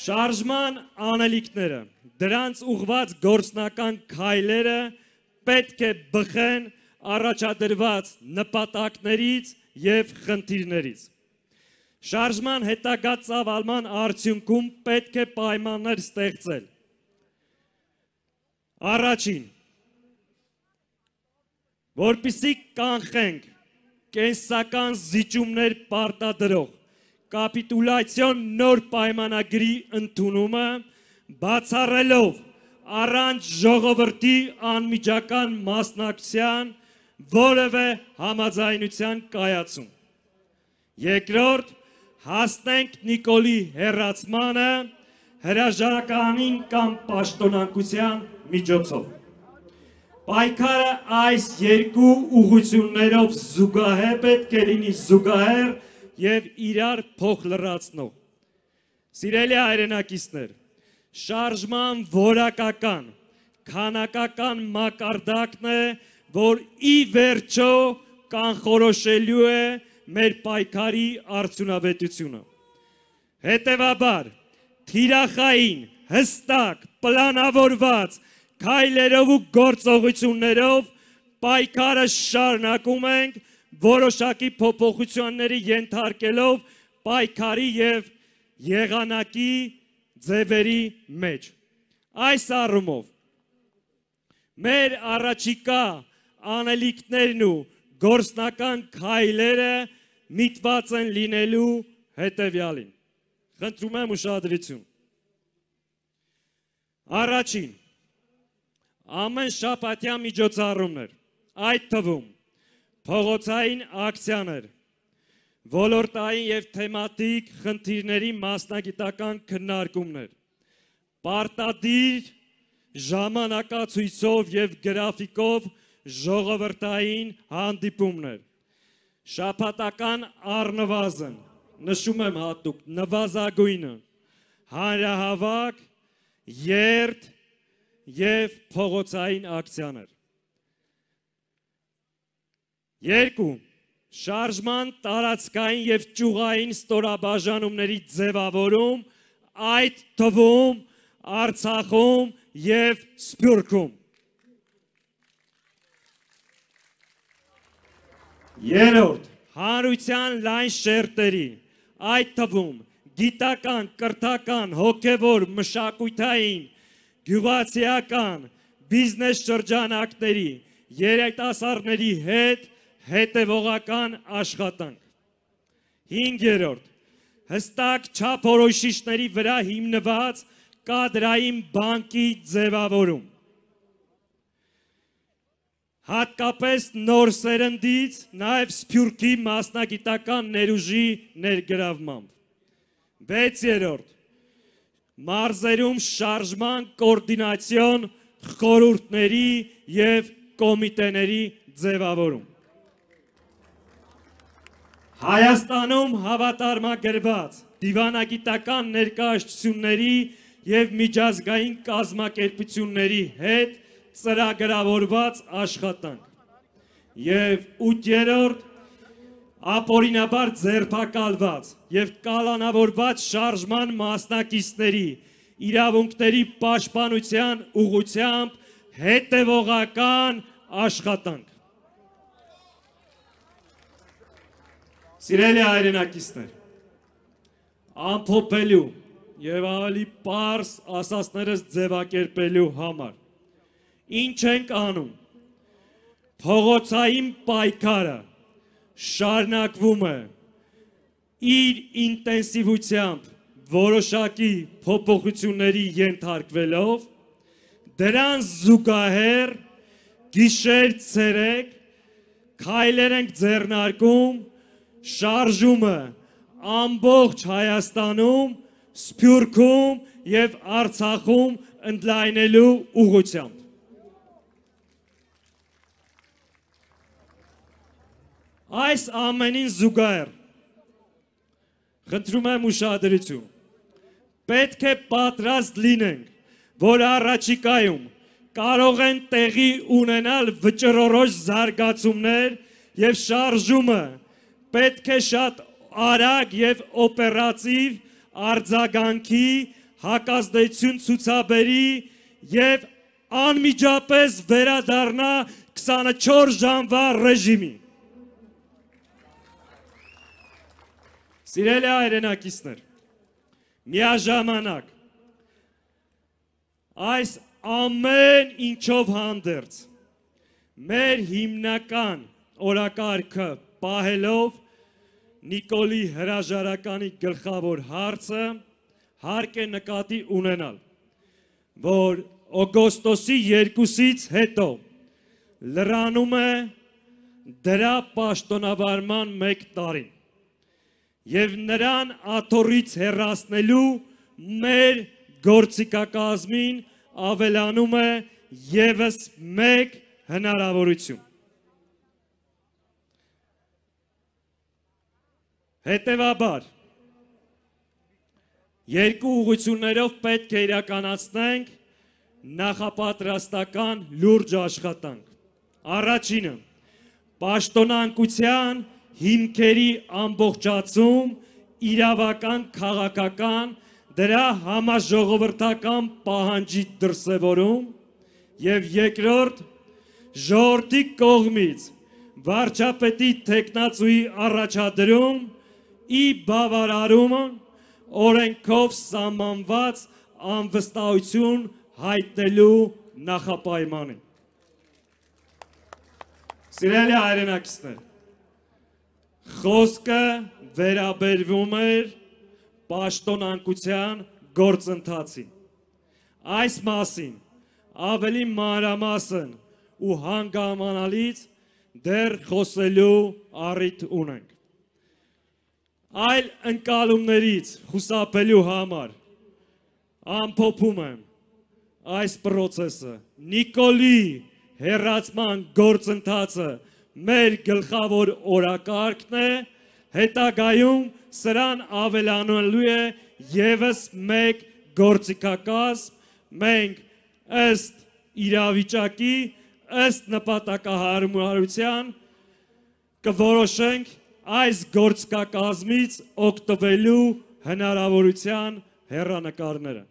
Շարժման անելիքները, դրանց ուղված գործնական քայլերը պետք է բխեն առաջադրված նպատակներից եւ խնդիրներից։ Շարժման հետագա ծավալման արդյունքում պետք է պայմաններ ստեղծել։ Առաջին, որպիսի կանխենք կենսական զիջումներ պարտադրող կապիտուլացիոն նոր պայմանագրի ընդունումը բացառելով առանց ժողովրդի անմիջական մասնակցության որևէ համաձայնության կայացում։ Երկրորդ հասնենք Նիկոլի հերացմանը հրաժարականին կամ պաշտոնակության միջոցով։ Պայքարը այս երկու ուղություններով զուգահեռ պետք է լինի զուգահեռ եւ իրար փող լրացնող։ Սիրելի հայրենակիցներ, շարժման որակական, քանակական մակարդակն է, որ ի վերջո կանխորոշելու է մեր պայքարի արդյունավետությունը։ Հետևաբար, թիրախային, հստակ, պլանավորված քայլերով ու գործողություններով պայքարը շարունակում ենք որոշակի փոփոխությունների ենթարկելով պայքարի եւ եղանակի ձևերի մեջ։ Այս առումով մեր առաջիկա անելիքներն ու գործնական քայլերը միտված են լինելու հետևյալին։ Խնդրում եմ ուշադրություն։ Առաջին ամեն շաբաթյա միջոցառումներ, այդ թվում փողոցային ակցիաներ, ոլորտային եւ թեմատիկ խնդիրների մասնագիտական քննարկումներ, պարտադիր ժամանակացույցով եւ գրաֆիկով ժողովրդային հանդիպումներ, շաբաթական առնվազն, նշում եմ հատուկ, նվազագույնը, հանրահավաք, երթ եւ փողոցային ակցիաներ։ Երկու շարժման տարածքային եւ ճյուղային ստորաբաժանումների ձևավորում այդ թվում Արցախում եւ Սփյուռքում։ Երրորդ հանրության լայն շերտերի այդ թվում գիտական, կրթական, հոգեվոր, մշակութային գյուղացիական բիզնես շրջանակների երիտասարդների հետ հետևողական աշխատանք։ 5-րդ հստակ չափորոշիչների վրա հիմնված կադրային բանկի ձևավորում։ Հատկապես նոր սերնդից նաև Սփյուռքի մասնագիտական ներուժի ներգրավմամբ։ 6-րդ մարզերում շարժման կոորդինացիոն խորհուրդների եւ կոմիտեների ձևավորում։ Հայաստանում հավատարմագրված դիվանագիտական ներկայացությունների եւ միջազգային կազմակերպությունների հետ ծրագրավորված աշխատանք։ Եվ 8-րդ ապօրինաբար ձերբակալված եւ կալանավորված շարժման մասնակիցների իրավունքների պաշտպանության ուղությամբ հետևողական աշխատանք։ Սիրելի հայրենակիցներ, ամփոփելու եւ ավելի པարս ասասներս ձևակերպելու համար ինչ ենք անում։ Փողոցային պայքարը շարնակվում է իր ինտենսիվությամբ որոշակի փոփոխությունների ենթարկվելով դրան զուգահեռ գիշեր ցերեկ քայլեր ենք ձեռնարկում շարժումը ամբողջ Հայաստանում, Սփյուռքում եւ Արցախում ընդլայնելու ուղղությամբ այս ամենին զուգահեռ խնդրում եմ ուշադրություն պետք է պատրաստ լինենք որ առաջիկայում կարող են տեղի ունենալ վճռորոշ զարգացումներ եւ շարժումը պետք է շատ արագ եւ օպերատիվ արձագանքի հակազդեցություն ցուցաբերի եւ անմիջապես վերադառնա 24 ժամվա ռեժիմին Սիրելի հայրենակիցներ, միաժամանակ այս ամեն ինչով հանդերձ մեր հիմնական օրակարգը պահելով Նիկոլի հրաժարականի գլխավոր հարցը հարկ է նկատի ունենալ, որ օգոստոսի 2-ից հետո լրանում է դրա պաշտոնավարման 1 տարին եւ նրան աթորից հեռացնելու մեր գործիքակազմին ավելանում է եւս մեկ հնարավորություն։ Հետևաբար երկու ուղություններով պետք է իրականացնենք նախապատրաստական լուրջ աշխատանք։ Առաջինը՝ պաշտոնանկության հիմքերի ամբողջացում, իրավական քաղաքական դրա համաժողովրդական պահանջի դրսևորում եւ երկրորդ ժողովրդի կողմից վարչապետի տեխնացուի առաջադրում ի բավարարումը օրենքով սահմանված անվստահություն հայտնելու նախապայմանին Սիրելի հայրենակիցներ Խոսքը վերաբերվում էր պաշտոնանկության գործընթացին։ Այս մասին ավելի մանրամասն ու հանգամանալից դեռ խոսելու առիթ ունենք։ Այլ ընկալումներից խուսափելու համար ամփոփում եմ այս process-ը։ Նիկոլի հերացման գործընթացը մեր գլխավոր օրակարգն է, հետագայում սրան ավելանալու է եւս մեկ գործիքակազմ, մենք ըստ իրավիճակի, ըստ նպատակահարմարության կորոշենք այս գործկակազմից օգտվելու հնարավորության հերանեկարները